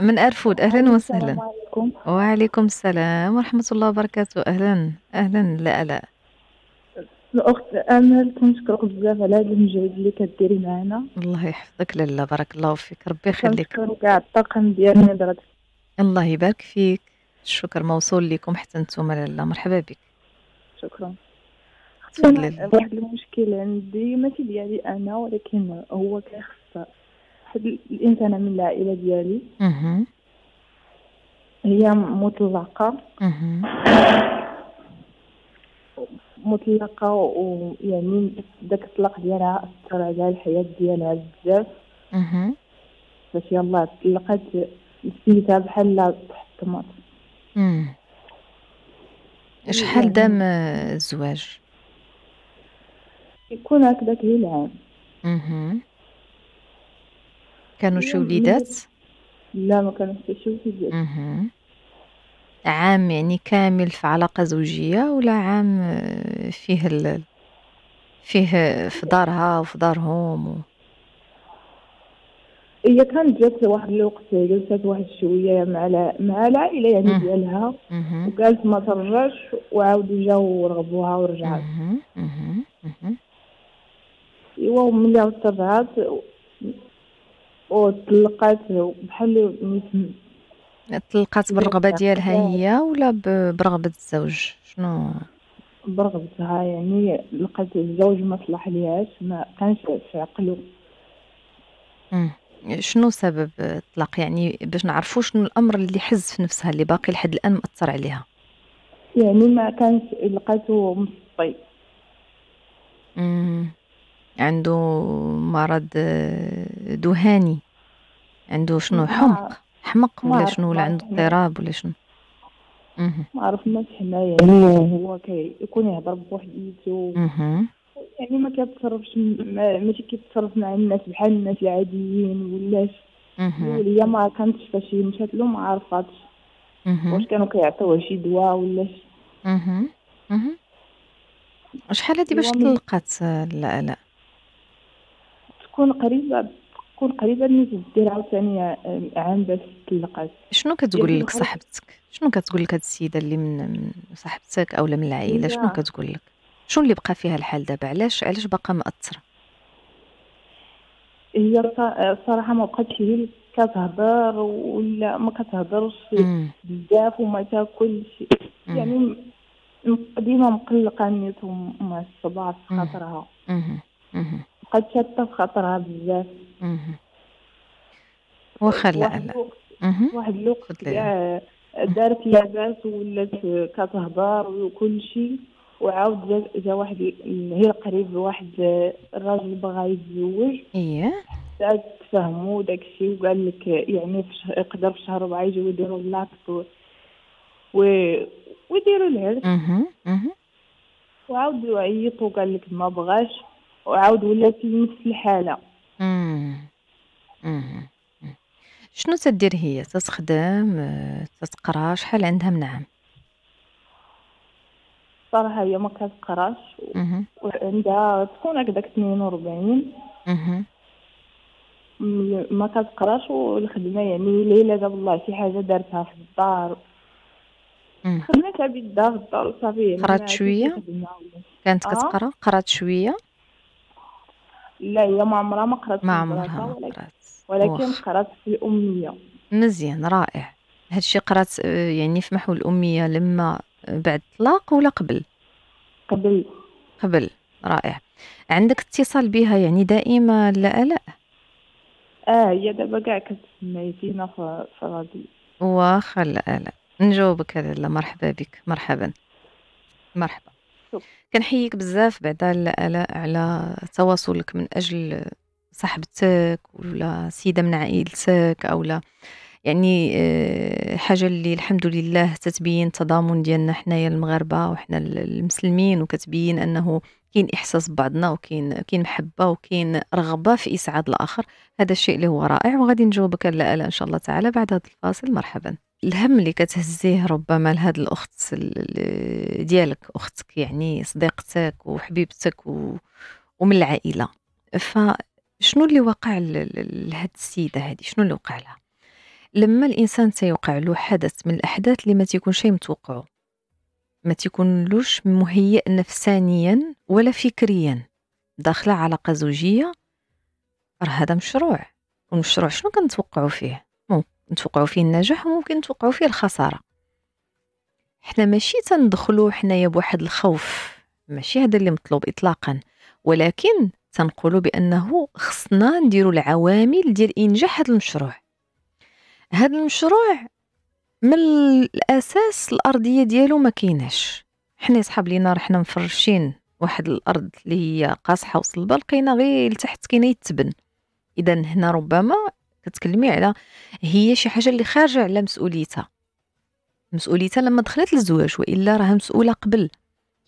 من أرفود أهلا وسهلا وعليكم السلام ورحمة الله وبركاته أهلا أهلا لا لا الأخت أمل كنشكرك بزاف على هذا المجهود اللي كديري معنا الله يحفظك لاله بارك الله فيك ربي يخليك كنشكر كاع الطاقم ديالنا الله يبارك فيك الشكر موصول لكم حتى نتوما لاله مرحبا بك شكرا واحد المشكل عندي ماشي ديالي انا ولكن هو كيخص واحد الانسانه من العائله ديالي اها هي مطلقه اها مطلقه ويعني داك الطلاق ديالها اثر على الحياه ديالها بزاف اها باش يلاه طلقت نسيتها بحال تحطمت شحال يعني دام الزواج يكون هكذاك هي العام شي وليدات لا ما كانوش شي وليدات عام يعني كامل في علاقة زوجية ولا عام آه، فيه ال... فيه في دارها وفي دارهم و... هي كانت جات لواحد الوقت جلست واحد شويه مع مع العائله يعني ديالها وقالت ما ترجعش وعاودوا جاو ورغبوها ورجعت ايوا وملي عاود رجعت وطلقات بحال طلقات بالرغبه ديالها هي ولا برغبه الزوج شنو برغبتها يعني لقات الزوج ما صلح ليهاش ما كانش في عقلو شنو سبب الطلاق يعني باش نعرفوا شنو الامر اللي حز في نفسها اللي باقي لحد الان مأثر عليها يعني ما كانش لقاتو مصطي عنده مرض دهاني عنده شنو حمق حمق ولا شنو ولا عنده اضطراب ولا شنو ما عرف ما الحمايه يعني هو كي يكون يهضر بواحد ايتو يعني ما كيتصرفش ماشي كيتصرف مع الناس بحال الناس العاديين ولا هي ما كانتش فاش مشات له ما عرفاتش واش كانوا كيعطيوه شي دواء ولا اها اها شحال هادي باش يعني تلقات لا لا تكون قريبه تكون قريبه منك دير عاوتاني يعني عام باش تطلقات شنو كتقول لك صاحبتك شنو كتقول لك هاد السيده اللي من صاحبتك اولا من العائله شنو كتقول لك شنو اللي بقى فيها الحال دابا علاش علاش باقا مأثره هي الصراحه ما بقاتش هي كتهضر ولا ما كتهضرش بزاف وما تاكلش يعني ديما مقلقه نيت ومعصبه في خاطرها بقات شادة في خاطرها بزاف اها واخا لا لا واحد الوقت كاع دارت لاباس ولات كتهضر وكل شيء وعاود جا, جا واحد هي قريب واحد الراجل بغا يتزوج اييه حتى تفهموا داك الشيء وقال لك يعني في يقدر في شهر ربعه يجيو يديروا اللاكس و, و... ويديروا العرس وعاود عيط وقال لك ما بغاش وعاود ولات نفس الحاله شنو تدير هي؟ تتخدم، تتقرا، شحال عندها من عام؟ صراحه هي ما كتقراش وعندها تكون هكداك 42. اها ما كتقراش والخدمة يعني ليلة دابا الله شي حاجة دارتها في الدار. خدمتها بيدها في الدار وصافي يعني قرات شوية؟ كانت آه. كتقرا، قرات شوية؟ لا هي ما عمرها ما قرات ما عمرها ما قرات ولكن قرات في الاميه مزيان رائع هادشي قرات آه، يعني في محو الاميه لما بعد الطلاق ولا قبل قبل قبل رائع عندك اتصال بها يعني دائما لا لا اه هي دابا كاع كتسمي فينا في الراديو واخا لا لا نجاوبك لا مرحبا بك مرحبا مرحبا كنحييك بزاف بعدا على على تواصلك من اجل صاحبتك ولا سيده من عائلتك اولا يعني آه، حاجه اللي الحمد لله تتبين التضامن ديالنا حنايا المغاربه وحنا المسلمين وكتبين انه كاين احساس ببعضنا وكاين كاين محبه وكاين رغبه في اسعاد الاخر هذا الشيء اللي هو رائع وغادي نجاوبك على ان شاء الله تعالى بعد هذا الفاصل مرحبا الهم اللي كتهزيه ربما لهاد الاخت ديالك اختك يعني صديقتك وحبيبتك و... ومن العائله فشنو اللي وقع لهاد السيده هذه شنو اللي وقع لها لما الانسان تيوقع له حدث من الاحداث اللي ما شيء متوقعه ما تيكونلوش مهيئ نفسانيا ولا فكريا داخله علاقه زوجيه راه هذا مشروع والمشروع شنو كنتوقعوا فيه نتوقعوا فيه النجاح وممكن نتوقعوا فيه الخساره حنا ماشي تندخلوا حنايا بواحد الخوف ماشي هذا اللي مطلوب اطلاقا ولكن تنقولوا بانه خصنا نديروا العوامل ديال انجاح هذا المشروع هذا المشروع من الاساس الارضيه ديالو ما كيناش حنا صحاب لينا رحنا مفرشين واحد الارض اللي هي قاصحه وصلبه لقينا غير لتحت كاينه يتبن اذا هنا ربما كتكلمي على هي شي حاجه اللي خارجه على مسؤوليتها مسؤوليتها لما دخلت للزواج والا راها مسؤوله قبل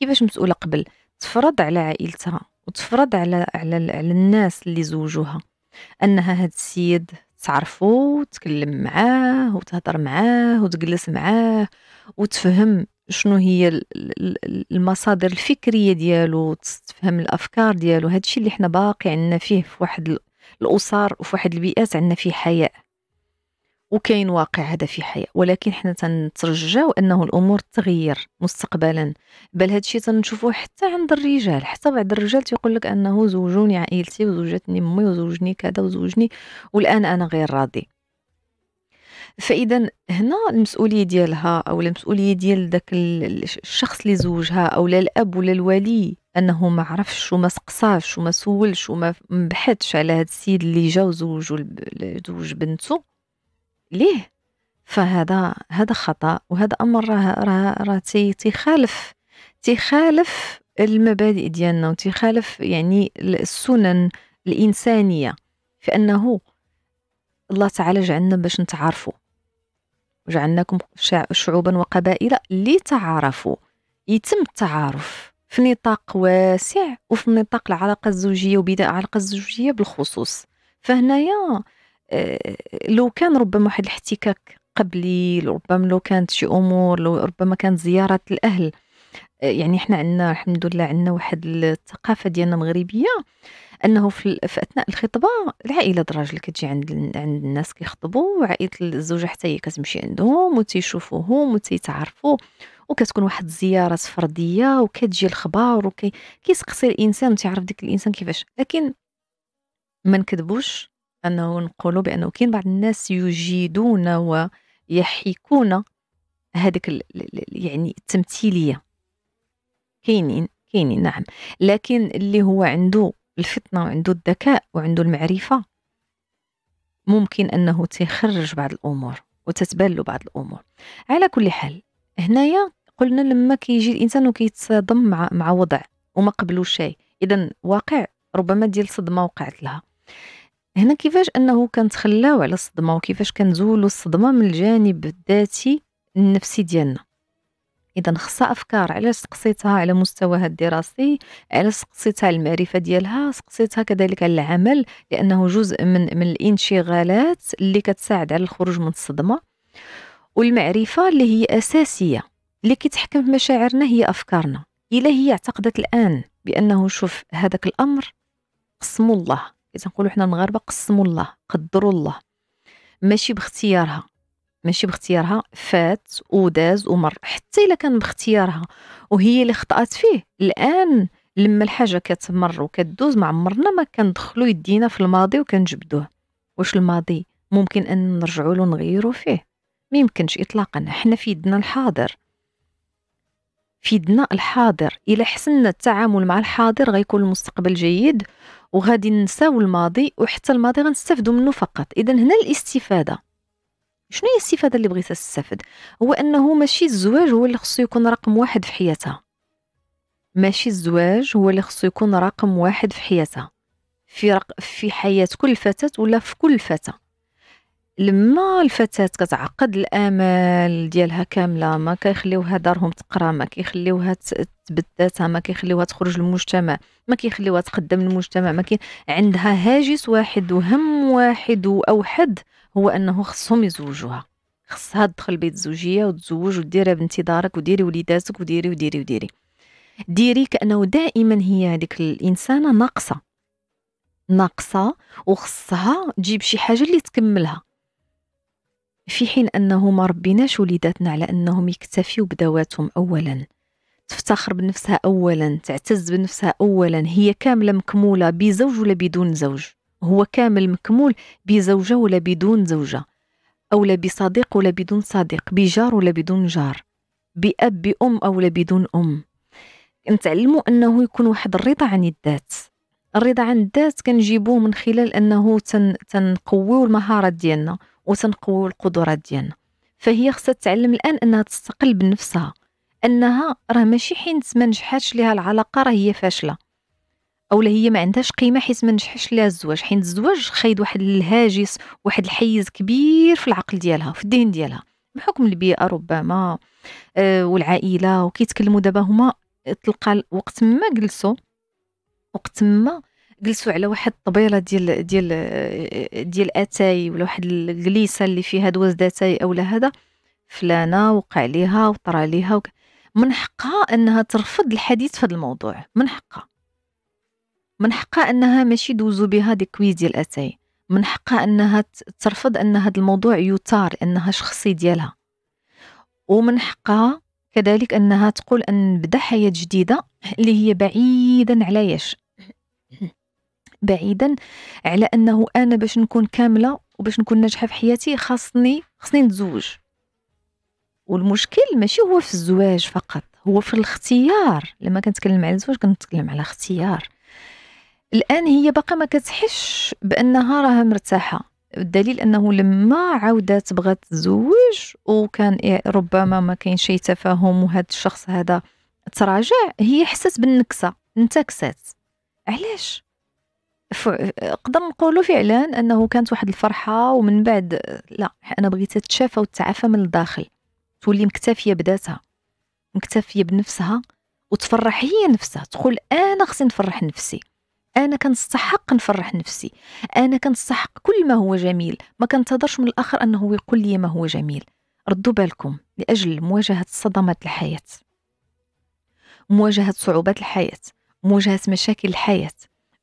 كيفاش مسؤوله قبل تفرض على عائلتها وتفرض على على على الناس اللي زوجوها انها هاد السيد تعرفو وتكلم معاه وتهضر معاه وتجلس معاه وتفهم شنو هي المصادر الفكريه ديالو تفهم الافكار ديالو هادشي اللي حنا باقي عندنا فيه في واحد الاسر وفي واحد البيئات عندنا فيه حياء وكاين واقع هذا في حياة ولكن حنا تنترجاو انه الامور تغير مستقبلا بل هذا الشيء تنشوفوه حتى عند الرجال حتى بعض الرجال تيقول لك انه زوجوني عائلتي وزوجتني امي وزوجني كذا وزوجني والان انا غير راضي فاذا هنا المسؤوليه ديالها او المسؤوليه ديال داك الشخص اللي زوجها او لا الاب ولا الولي انه ما عرفش وما سقساش وما سولش وما بحثش على هذا السيد اللي جا وزوج زوج بنته ليه فهذا هذا خطا وهذا امر راه راه راه تيخالف تيخالف المبادئ ديالنا وتيخالف يعني السنن الانسانيه فانه الله تعالى جعلنا باش نتعرفوا جعلناكم شعوبا وقبائل لتعارفوا يتم التعارف في نطاق واسع وفي نطاق العلاقه الزوجيه وبناء العلاقه الزوجيه بالخصوص فهنايا آه، لو كان ربما واحد الاحتكاك قبلي ربما لو كانت شي امور لو ربما كانت زياره الاهل آه، يعني احنا عندنا الحمد لله عندنا واحد الثقافه ديالنا مغربيه انه في, في اثناء الخطبه العائله الراجل كتجي عند عند الناس كيخطبوا وعائله الزوجه حتى هي كتمشي عندهم وتيشوفوهم وتيتعرفوا وكتكون واحد الزيارات فرديه وكتجي الخبار وكيسقسي الانسان وتعرف ديك الانسان كيفاش لكن ما نكذبوش انه نقولوا بانه كاين بعض الناس يجيدون ويحيكون هذيك يعني التمثيليه كاينين كاينين نعم لكن اللي هو عنده الفطنه وعنده الذكاء وعنده المعرفه ممكن انه تيخرج بعض الامور وتتبلو بعض الامور على كل حال هنايا قلنا لما كيجي الانسان وكيتصادم مع مع وضع وما قبلو شيء اذا واقع ربما ديال صدمه وقعت لها هنا كيفاش انه كنتخلاو على الصدمه وكيفاش كنزولوا الصدمه من الجانب الذاتي النفسي ديالنا اذا خصها افكار علاش سقسيتها على مستواها الدراسي علاش سقسيتها على المعرفه ديالها سقسيتها كذلك على العمل لانه جزء من من الانشغالات اللي كتساعد على الخروج من الصدمه والمعرفة اللي هي أساسية اللي كتحكم في مشاعرنا هي أفكارنا إلا هي اعتقدت الآن بأنه شوف هذاك الأمر قسم الله إذا نقولوا حنا المغاربة قسم الله قدروا الله ماشي باختيارها ماشي باختيارها فات وداز ومر حتى إلا كان باختيارها وهي اللي خطأت فيه الآن لما الحاجة كتمر وكتدوز ما عمرنا ما كندخلو يدينا في الماضي وكنجبدوه واش الماضي ممكن أن نرجعو له نغيرو فيه ما يمكنش اطلاقا حنا في يدنا الحاضر في يدنا الحاضر الا حسننا التعامل مع الحاضر غيكون المستقبل جيد وغادي ننساو الماضي وحتى الماضي غنستافدوا منه فقط اذا هنا الاستفاده شنو هي الاستفاده اللي بغيتها تستافد هو انه ماشي الزواج هو اللي خصو يكون رقم واحد في حياتها ماشي الزواج هو اللي خصو يكون رقم واحد في حياتها في رق... في حياه كل فتاه ولا في كل فتاه لما الفتاة كتعقد الامال ديالها كامله ما كيخليوها دارهم تقرا ما كيخليوها تبداتها ما كيخليوها تخرج للمجتمع ما كيخليوها تقدم للمجتمع ما كي عندها هاجس واحد وهم واحد واوحد هو انه خصهم يزوجوها خصها تدخل بيت الزوجيه وتزوج وديرها بنتي دارك وديري وليداتك وديري وديري وديري ديري كانه دائما هي هذيك الانسانه ناقصه ناقصه وخصها تجيب شي حاجه اللي تكملها في حين أنه ما ربيناش وليداتنا على أنهم يكتفيوا بذواتهم أولا تفتخر بنفسها أولا تعتز بنفسها أولا هي كاملة مكمولة بزوج ولا بدون زوج هو كامل مكمول بزوجة ولا بدون زوجة أو بصديق ولا بدون صديق بجار ولا بدون جار بأب بأم أو بدون أم نتعلموا أنه يكون واحد الرضا عن الذات الرضا عن الذات كنجيبوه من خلال أنه تن... تنقويو المهارات ديالنا وتنقوا القدرات ديالنا فهي خصها تتعلم الان انها تستقل بنفسها انها راه ماشي حيت ما نجحاتش ليها العلاقه راه هي فاشله او هي ما عندهاش قيمه حيت ما نجحش ليها الزواج حيت الزواج خايد واحد الهاجس واحد الحيز كبير في العقل ديالها في الذهن ديالها بحكم البيئه ربما آه والعائله وكيتكلموا دابا هما تلقى وقت ما جلسوا وقت ما جلسوا على واحد الطبيله ديال ديال ديال اتاي ولا واحد الجليسه اللي فيها دواز داتاي اولا هذا فلانه وقع ليها وطرى ليها وك... من حقها انها ترفض الحديث في هذا الموضوع من حقها من حقها انها ماشي دوزو بها دي كويز ديال اتاي من حقها انها ترفض ان هذا الموضوع يثار انها شخصي ديالها ومن حقها كذلك انها تقول ان نبدا حياه جديده اللي هي بعيدا على ياش بعيدا على انه انا باش نكون كامله وباش نكون ناجحه في حياتي خاصني خاصني نتزوج والمشكل ماشي هو في الزواج فقط هو في الاختيار لما كنتكلم على الزواج كنتكلم على اختيار الان هي باقا ما كتحش بانها راها مرتاحه الدليل انه لما عاودت بغات تزوج وكان إيه، ربما ما كاين شي تفاهم وهذا الشخص هذا تراجع هي حست بالنكسه انتكست علاش نقدر نقولوا فعلا انه كانت واحد الفرحه ومن بعد لا انا بغيتها تتشافى وتتعافى من الداخل تولي مكتفيه بذاتها مكتفيه بنفسها وتفرح هي نفسها تقول انا خصني نفرح نفسي انا كنستحق نفرح نفسي انا كنستحق كل ما هو جميل ما كنتظرش من الاخر انه يقول لي ما هو جميل ردوا بالكم لاجل مواجهه صدمات الحياه مواجهه صعوبات الحياه مواجهه مشاكل الحياه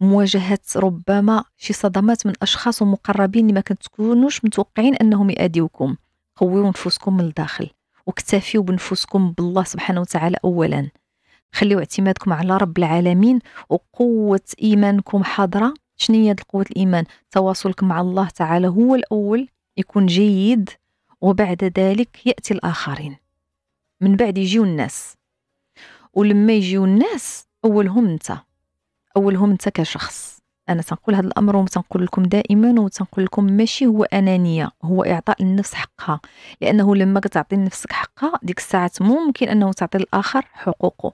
مواجهه ربما شي صدمات من اشخاص ومقربين اللي ما كتكونوش متوقعين انهم ياديوكم قويو نفوسكم من الداخل واكتفيوا بنفوسكم بالله سبحانه وتعالى اولا خليو اعتمادكم على رب العالمين وقوه ايمانكم حاضره شنو هي قوه الايمان تواصلك مع الله تعالى هو الاول يكون جيد وبعد ذلك ياتي الاخرين من بعد يجيو الناس ولما يجيو الناس اولهم انت اولهم انت كشخص انا تنقول هذا الامر وتنقول لكم دائما وتنقول لكم ماشي هو انانيه هو اعطاء النفس حقها لانه لما كتعطي لنفسك حقها ديك الساعات ممكن انه تعطي الاخر حقوقه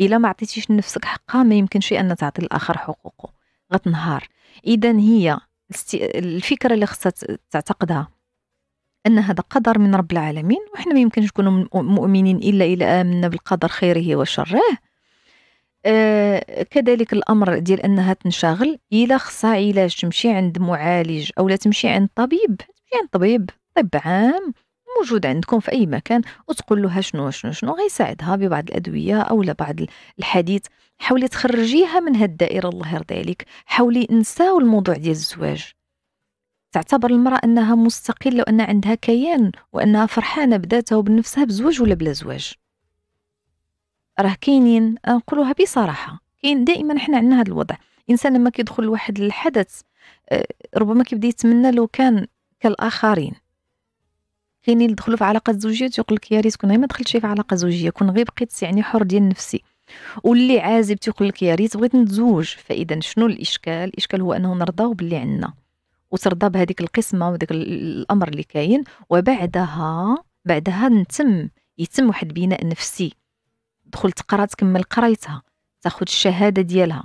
الا ما عطيتيش لنفسك حقها ما يمكنش ان تعطي الاخر حقوقه غتنهار اذا هي الفكره اللي خصها تعتقدها ان هذا قدر من رب العالمين وحنا ما يمكنش نكونوا مؤمنين الا الى امنا بالقدر خيره وشره آه، كذلك الامر ديال انها تنشغل الا خصها علاج تمشي عند معالج اولا تمشي عند طبيب تمشي عند طبيب طب عام موجود عندكم في اي مكان وتقول لها شنو شنو شنو غيساعدها ببعض الادويه او بعض الحديث حاولي تخرجيها من هاد الدائره الله يرضي عليك حاولي نساو الموضوع ديال الزواج تعتبر المرأة أنها مستقلة وأن عندها كيان وأنها فرحانة بذاتها وبنفسها بزواج ولا بلا زواج راه كاينين آه، نقولوها بصراحه كاين دائما حنا عندنا هذا الوضع الانسان لما كيدخل لواحد الحدث آه، ربما كيبدا يتمنى لو كان كالاخرين كاينين اللي دخلوا في علاقه زوجيه تيقول لك يا ريت كون غير ما دخلتش في علاقه زوجيه كون غير بقيت يعني حر ديال نفسي واللي عازب تيقول لك يا ريت بغيت نتزوج فاذا شنو الاشكال الاشكال هو انه نرضاو باللي عندنا وترضى بهذيك القسمه وداك الامر اللي كاين وبعدها بعدها نتم يتم واحد بناء نفسي تدخل تقرا تكمل قرايتها تاخذ الشهاده ديالها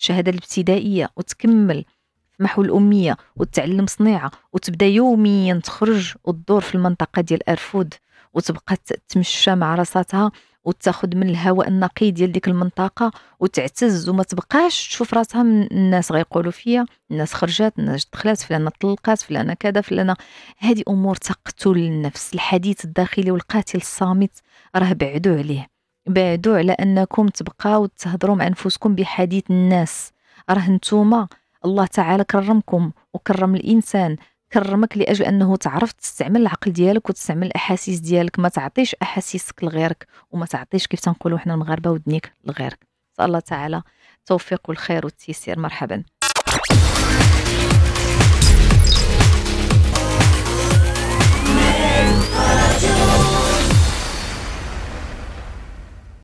الشهاده الابتدائيه وتكمل في محو الاميه وتعلم صنيعه وتبدا يوميا تخرج وتدور في المنطقه ديال ارفود وتبقى تمشى مع راساتها وتاخذ من الهواء النقي ديال ديك المنطقه وتعتز وما تبقاش تشوف راسها من الناس غيقولوا فيا الناس خرجات الناس دخلات فلانه طلقات فلانه كذا فلانه هذه امور تقتل النفس الحديث الداخلي والقاتل الصامت راه بعدوا عليه بعدوا على انكم تبقاو تهضروا مع نفوسكم بحديث الناس راه نتوما الله تعالى كرمكم وكرم الانسان كرمك لاجل انه تعرف تستعمل العقل ديالك وتستعمل الاحاسيس ديالك ما تعطيش احاسيسك لغيرك وما تعطيش كيف تنقولوا حنا المغاربه ودنيك لغيرك الله تعالى التوفيق والخير والتيسير مرحبا